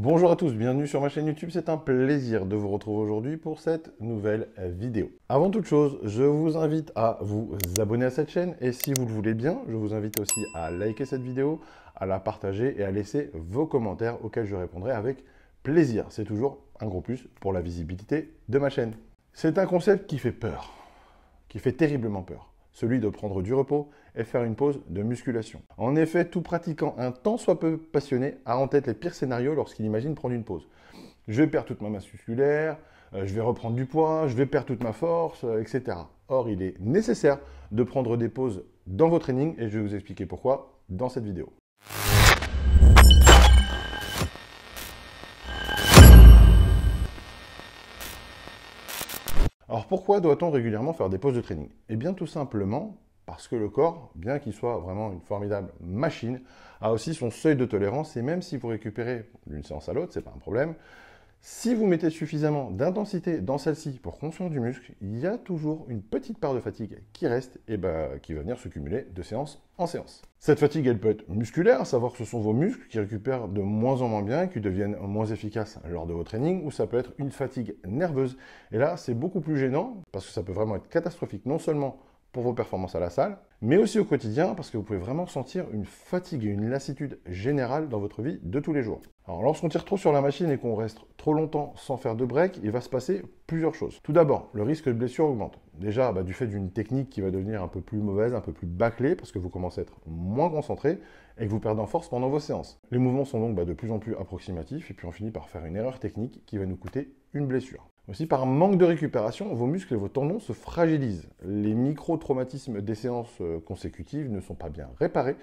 Bonjour à tous, bienvenue sur ma chaîne YouTube, c'est un plaisir de vous retrouver aujourd'hui pour cette nouvelle vidéo. Avant toute chose, je vous invite à vous abonner à cette chaîne et si vous le voulez bien, je vous invite aussi à liker cette vidéo, à la partager et à laisser vos commentaires auxquels je répondrai avec plaisir. C'est toujours un gros plus pour la visibilité de ma chaîne. C'est un concept qui fait peur, qui fait terriblement peur celui de prendre du repos et faire une pause de musculation. En effet, tout pratiquant un tant soit peu passionné a en tête les pires scénarios lorsqu'il imagine prendre une pause. Je vais perdre toute ma masse musculaire, euh, je vais reprendre du poids, je vais perdre toute ma force, euh, etc. Or, il est nécessaire de prendre des pauses dans vos trainings et je vais vous expliquer pourquoi dans cette vidéo. Alors pourquoi doit-on régulièrement faire des pauses de training Eh bien tout simplement parce que le corps, bien qu'il soit vraiment une formidable machine, a aussi son seuil de tolérance et même si vous récupérez d'une séance à l'autre, c'est pas un problème, si vous mettez suffisamment d'intensité dans celle-ci pour construire du muscle, il y a toujours une petite part de fatigue qui reste et bah, qui va venir se cumuler de séance en séance. Cette fatigue, elle peut être musculaire, à savoir que ce sont vos muscles qui récupèrent de moins en moins bien, qui deviennent moins efficaces lors de vos trainings, ou ça peut être une fatigue nerveuse. Et là, c'est beaucoup plus gênant parce que ça peut vraiment être catastrophique, non seulement pour vos performances à la salle, mais aussi au quotidien parce que vous pouvez vraiment sentir une fatigue et une lassitude générale dans votre vie de tous les jours. Alors lorsqu'on tire trop sur la machine et qu'on reste trop longtemps sans faire de break, il va se passer plusieurs choses. Tout d'abord, le risque de blessure augmente. Déjà, bah, du fait d'une technique qui va devenir un peu plus mauvaise, un peu plus bâclée, parce que vous commencez à être moins concentré et que vous perdez en force pendant vos séances. Les mouvements sont donc bah, de plus en plus approximatifs et puis on finit par faire une erreur technique qui va nous coûter une blessure. Aussi, par manque de récupération, vos muscles et vos tendons se fragilisent. Les micro-traumatismes des séances euh, consécutives ne sont pas bien réparés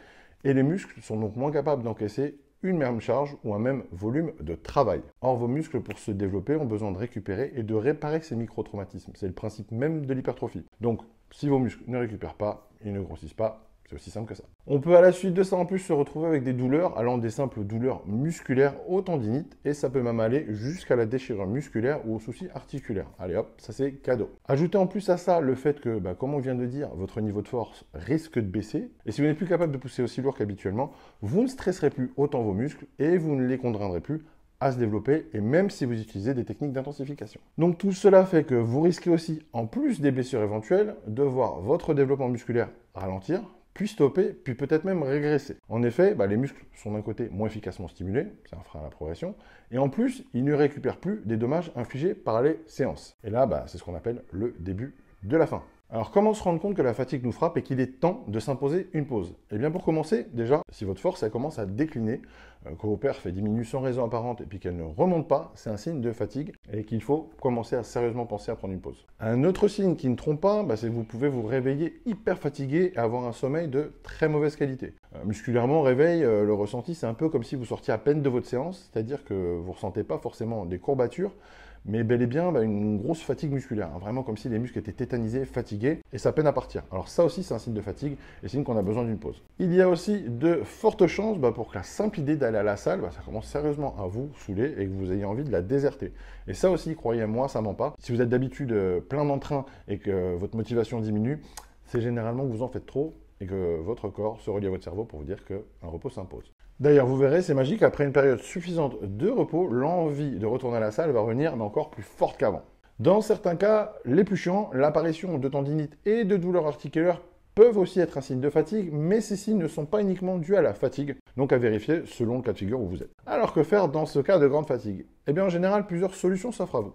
et les muscles sont donc moins capables d'encaisser une même charge ou un même volume de travail. Or, vos muscles, pour se développer, ont besoin de récupérer et de réparer ces micro-traumatismes. C'est le principe même de l'hypertrophie. Donc, si vos muscles ne récupèrent pas, ils ne grossissent pas, c'est aussi simple que ça. On peut à la suite de ça en plus se retrouver avec des douleurs allant des simples douleurs musculaires aux tendinites et ça peut même aller jusqu'à la déchirure musculaire ou au souci articulaire. Allez hop, ça c'est cadeau. Ajoutez en plus à ça le fait que, bah, comme on vient de dire, votre niveau de force risque de baisser et si vous n'êtes plus capable de pousser aussi lourd qu'habituellement, vous ne stresserez plus autant vos muscles et vous ne les contraindrez plus à se développer et même si vous utilisez des techniques d'intensification. Donc tout cela fait que vous risquez aussi, en plus des blessures éventuelles, de voir votre développement musculaire ralentir, puis stopper, puis peut-être même régresser. En effet, bah, les muscles sont d'un côté moins efficacement stimulés, c'est un frein à la progression, et en plus, ils ne récupèrent plus des dommages infligés par les séances. Et là, bah, c'est ce qu'on appelle le début de la fin. Alors comment se rendre compte que la fatigue nous frappe et qu'il est temps de s'imposer une pause Eh bien pour commencer, déjà, si votre force commence à décliner, euh, que vos perfs diminuent sans raison apparente et puis qu'elle ne remonte pas, c'est un signe de fatigue et qu'il faut commencer à sérieusement penser à prendre une pause. Un autre signe qui ne trompe pas, bah, c'est que vous pouvez vous réveiller hyper fatigué et avoir un sommeil de très mauvaise qualité. Euh, musculairement, réveil, euh, le ressenti, c'est un peu comme si vous sortiez à peine de votre séance, c'est-à-dire que vous ne ressentez pas forcément des courbatures, mais bel et bien bah, une grosse fatigue musculaire, hein. vraiment comme si les muscles étaient tétanisés, fatigués, et ça peine à partir. Alors ça aussi c'est un signe de fatigue et signe qu'on a besoin d'une pause. Il y a aussi de fortes chances bah, pour que la simple idée d'aller à la salle, bah, ça commence sérieusement à vous saouler et que vous ayez envie de la déserter. Et ça aussi, croyez-moi, ça ment pas. Si vous êtes d'habitude euh, plein d'entrain et que votre motivation diminue, c'est généralement que vous en faites trop et que votre corps se relie à votre cerveau pour vous dire qu'un repos s'impose. D'ailleurs, vous verrez, c'est magique, après une période suffisante de repos, l'envie de retourner à la salle va revenir mais encore plus forte qu'avant. Dans certains cas, les l'apparition de tendinite et de douleurs articulaires peuvent aussi être un signe de fatigue, mais ces signes ne sont pas uniquement dus à la fatigue, donc à vérifier selon le cas de figure où vous êtes. Alors que faire dans ce cas de grande fatigue Eh bien en général, plusieurs solutions s'offrent à vous.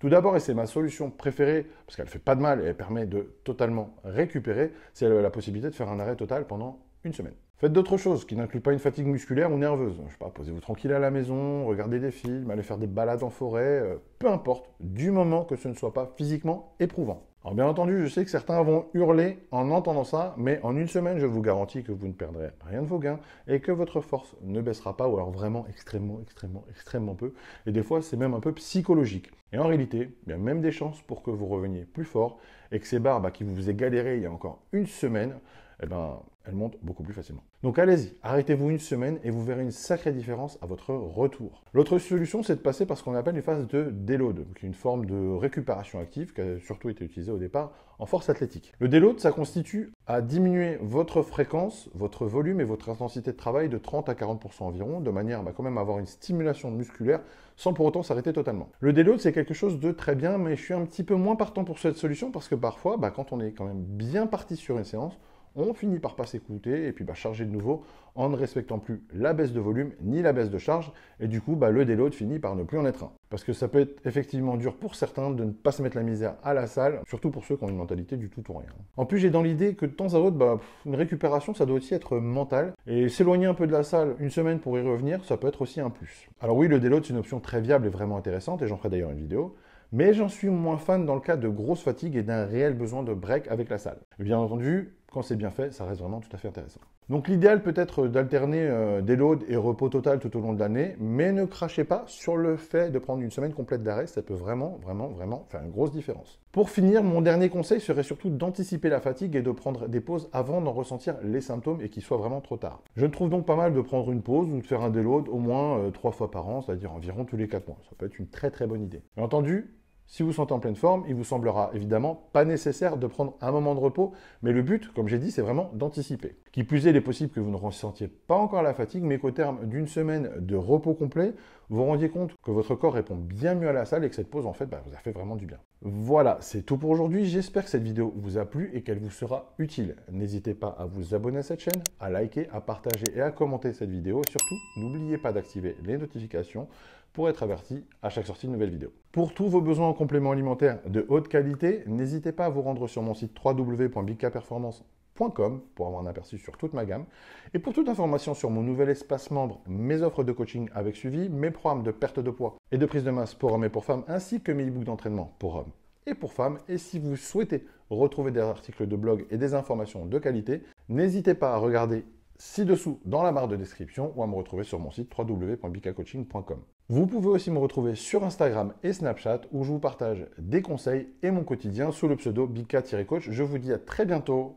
Tout d'abord, et c'est ma solution préférée, parce qu'elle ne fait pas de mal et elle permet de totalement récupérer, c'est la possibilité de faire un arrêt total pendant une semaine. Faites d'autres choses qui n'incluent pas une fatigue musculaire ou nerveuse. Je sais pas, posez-vous tranquille à la maison, regardez des films, allez faire des balades en forêt, euh, peu importe, du moment que ce ne soit pas physiquement éprouvant. Alors bien entendu, je sais que certains vont hurler en entendant ça, mais en une semaine, je vous garantis que vous ne perdrez rien de vos gains et que votre force ne baissera pas, ou alors vraiment extrêmement, extrêmement, extrêmement peu. Et des fois, c'est même un peu psychologique. Et en réalité, il y a même des chances pour que vous reveniez plus fort et que ces barbes qui vous faisaient galéré il y a encore une semaine, eh ben, elle monte beaucoup plus facilement. Donc allez-y, arrêtez-vous une semaine et vous verrez une sacrée différence à votre retour. L'autre solution, c'est de passer par ce qu'on appelle une phase de déload, qui est une forme de récupération active qui a surtout été utilisée au départ en force athlétique. Le déload, ça constitue à diminuer votre fréquence, votre volume et votre intensité de travail de 30 à 40% environ, de manière à bah, quand même avoir une stimulation musculaire sans pour autant s'arrêter totalement. Le déload, c'est quelque chose de très bien, mais je suis un petit peu moins partant pour cette solution parce que parfois, bah, quand on est quand même bien parti sur une séance, on finit par pas s'écouter et puis bah, charger de nouveau en ne respectant plus la baisse de volume ni la baisse de charge. Et du coup, bah, le déload finit par ne plus en être un. Parce que ça peut être effectivement dur pour certains de ne pas se mettre la misère à la salle, surtout pour ceux qui ont une mentalité du tout ou rien. En plus, j'ai dans l'idée que de temps à autre, bah, une récupération, ça doit aussi être mental. Et s'éloigner un peu de la salle une semaine pour y revenir, ça peut être aussi un plus. Alors oui, le déload, c'est une option très viable et vraiment intéressante, et j'en ferai d'ailleurs une vidéo mais j'en suis moins fan dans le cas de grosse fatigue et d'un réel besoin de break avec la salle. Bien entendu, quand c'est bien fait, ça reste vraiment tout à fait intéressant. Donc l'idéal peut être d'alterner euh, déload et repos total tout au long de l'année, mais ne crachez pas sur le fait de prendre une semaine complète d'arrêt, ça peut vraiment, vraiment, vraiment faire une grosse différence. Pour finir, mon dernier conseil serait surtout d'anticiper la fatigue et de prendre des pauses avant d'en ressentir les symptômes et qu'il soit vraiment trop tard. Je ne trouve donc pas mal de prendre une pause ou de faire un déload au moins euh, trois fois par an, c'est-à-dire environ tous les quatre mois. Ça peut être une très très bonne idée. Bien entendu, si vous sentez en pleine forme, il vous semblera évidemment pas nécessaire de prendre un moment de repos, mais le but, comme j'ai dit, c'est vraiment d'anticiper. Qui plus est, il est possible que vous ne ressentiez pas encore la fatigue, mais qu'au terme d'une semaine de repos complet, vous vous rendiez compte que votre corps répond bien mieux à la salle et que cette pause, en fait, bah, vous a fait vraiment du bien. Voilà, c'est tout pour aujourd'hui. J'espère que cette vidéo vous a plu et qu'elle vous sera utile. N'hésitez pas à vous abonner à cette chaîne, à liker, à partager et à commenter cette vidéo. Et Surtout, n'oubliez pas d'activer les notifications pour être averti à chaque sortie de nouvelle vidéo. Pour tous vos besoins en compléments alimentaires de haute qualité, n'hésitez pas à vous rendre sur mon site www.bikaperformance pour avoir un aperçu sur toute ma gamme. Et pour toute information sur mon nouvel espace membre, mes offres de coaching avec suivi, mes programmes de perte de poids et de prise de masse pour hommes et pour femmes, ainsi que mes e-books d'entraînement pour hommes et pour femmes. Et si vous souhaitez retrouver des articles de blog et des informations de qualité, n'hésitez pas à regarder ci-dessous dans la barre de description ou à me retrouver sur mon site www.bicacoaching.com. Vous pouvez aussi me retrouver sur Instagram et Snapchat où je vous partage des conseils et mon quotidien sous le pseudo bika-coach. Je vous dis à très bientôt